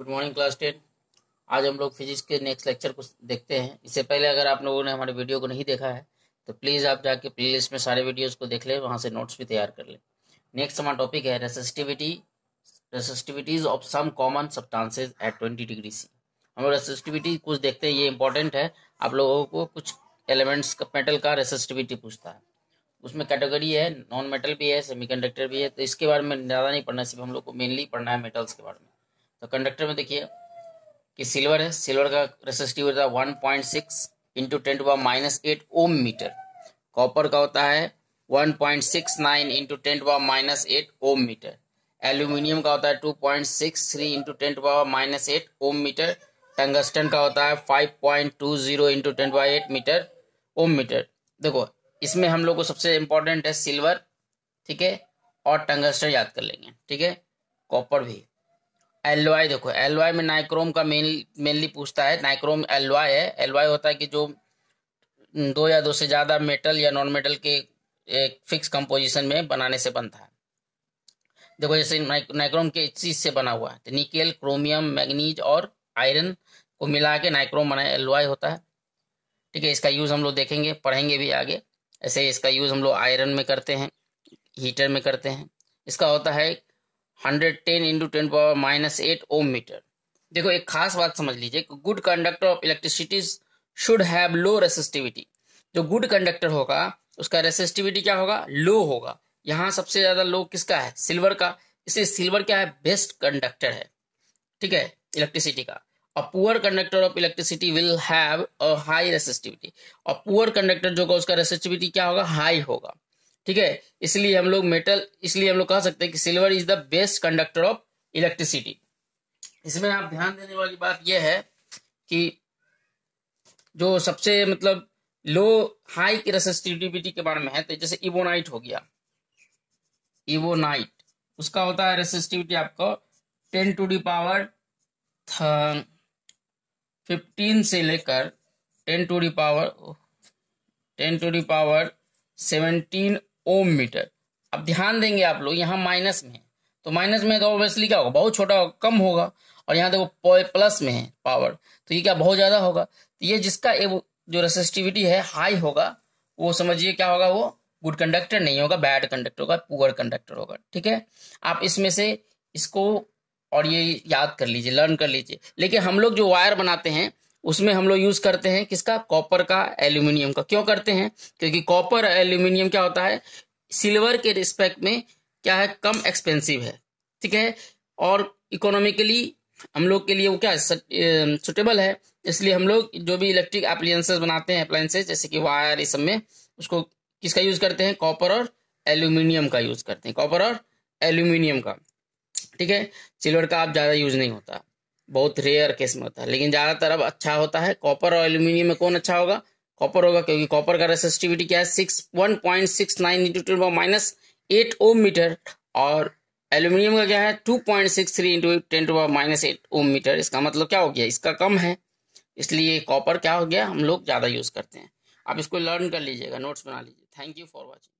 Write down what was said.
good morning class ten आज हम लोग फिजिक्स के नेक्स्ट लेक्चर को देखते हैं इससे पहले अगर आप लोगों ने हमारे वीडियो को नहीं देखा है तो प्लीज़ आप जाके प्लेलिस्ट में सारे वीडियोस को देख लें वहाँ से नोट्स भी तैयार कर लें नेक्स्ट हमारा टॉपिक है resistivity resistivities of some common substances at twenty degree C हम लोग रेसिस्टिविटी कुछ देखते हैं ये इंपॉर्टेंट है आप लोगों को कुछ एलिमेंट्स का मेटल का रेसिस्टिविटी पूछता है उसमें कैटेगरी है नॉन मेटल भी है सेमीकंडक्टर भी है तो इसके बारे में ज़्यादा नहीं पढ़ना सिर्फ हम लोग को मेनली पढ़ना है मेटल्स के बारे में तो कंडक्टर में देखिए कि सिल्वर है सिल्वर का रेसिस्टिव होता है one point six into ten to minus eight ohm metre copper का होता है one point six nine into ten to minus eight ohm metre aluminium का होता है two point six three into ten to minus eight ohm metre tungsten का होता है five point two zero into ten to eight metre ohm metre देखो इसमें हम लोग को सबसे इंपॉर्टेंट है सिल्वर ठीक है और टंगस्टन याद कर लेंगे ठीक है कॉपर भी एलवाई देखो एलवाई में नाइक्रोम का मेन मेनली पूछता है नाइक्रोम एलवाई है एलवाई होता है कि जो दो या दो से ज़्यादा मेटल या नॉन मेटल के एक फिक्स कंपोजिशन में बनाने से बनता है देखो जैसे नाइक्रोम के चीज से बना हुआ है निकेल क्रोमियम मैग्नीज और आयरन को मिला के नाइक्रोम बना एलवाई होता है ठीक है इसका यूज़ हम लोग देखेंगे पढ़ेंगे भी आगे ऐसे इसका यूज़ हम लोग आयरन में करते हैं हीटर में करते हैं इसका होता है 110 into ten power minus eight ohm metre देखो एक खास बात समझ लीजिए good conductor of electricity should have low resistivity जो गुड कंडक्टर होगा उसका रेसिस्टिविटी क्या होगा लो होगा यहाँ सबसे ज्यादा लो किसका है सिल्वर का इसलिए सिल्वर क्या है बेस्ट कंडक्टर है ठीक है इलेक्ट्रिसिटी का और poor conductor of electricity will have high resistivity और पुअर कंडक्टर जो होगा उसका रेसिस्टिविटी क्या होगा हाई होगा ठीक है इसलिए हम लोग मेटल इसलिए हम लोग कह सकते हैं कि silver is the best conductor of electricity इसमें आप ध्यान देने वाली बात यह है कि जो सबसे मतलब लो हाई की रेसिस्टिविटी के बारे में है तो जैसे इवोनाइट हो गया इवोनाइट उसका होता है रेसिस्टिविटी आपको ten to the power fifteen से लेकर ten to the power ten to the power seventeen ohm metre अब ध्यान देंगे आप लोग यहाँ माइनस में है तो माइनस में तो ऑब्वियसली क्या होगा बहुत छोटा होगा कम होगा और यहाँ देखो प्लस में है पावर तो ये क्या बहुत ज़्यादा होगा तो ये जिसका ये जो रेसिस्टिविटी है हाई होगा वो समझिए क्या होगा वो गुड कंडक्टर नहीं होगा बैड कंडक्टर होगा पुअर कंडक्टर होगा ठीक है आप इसमें से इसको और ये याद कर लीजिए लर्न कर लीजिए लेकिन हम लोग जो वायर बनाते हैं उसमें हम लोग यूज करते हैं किसका कॉपर का एल्यूमिनियम का क्यों करते हैं क्योंकि कॉपर एल्यूमिनियम क्या होता है सिल्वर के रिस्पेक्ट में क्या है कम एक्सपेंसिव है ठीक है और इकोनॉमिकली हम लोग के लिए वो क्या सुटेबल है इसलिए हम लोग जो भी इलेक्ट्रिक अप्लायंसेस बनाते हैं अप्लायसेज जैसे कि वायर इस सब में उसको किसका यूज करते हैं कॉपर और एल्यूमिनियम का यूज करते हैं कॉपर और एल्यूमिनियम का ठीक है सिल्वर का आप ज्यादा यूज नहीं होता बहुत रेयर केस में होता है लेकिन ज़्यादातर अब अच्छा होता है कॉपर और एल्यूमिनियम में कौन अच्छा होगा कॉपर होगा क्योंकि कॉपर का रेसिस्टिविटी क्या है six one point six nine into to power minus eight ohm metre और एल्यूमिनियम का क्या है two point six three into ten to power minus eight ohm metre इसका मतलब क्या हो गया इसका कम है इसलिए कॉपर क्या हो गया हम लोग ज़्यादा यूज़ करते हैं आप इसको लर्न कर लीजिएगा नोट्स बना लीजिए थैंक यू फॉर वॉचिंग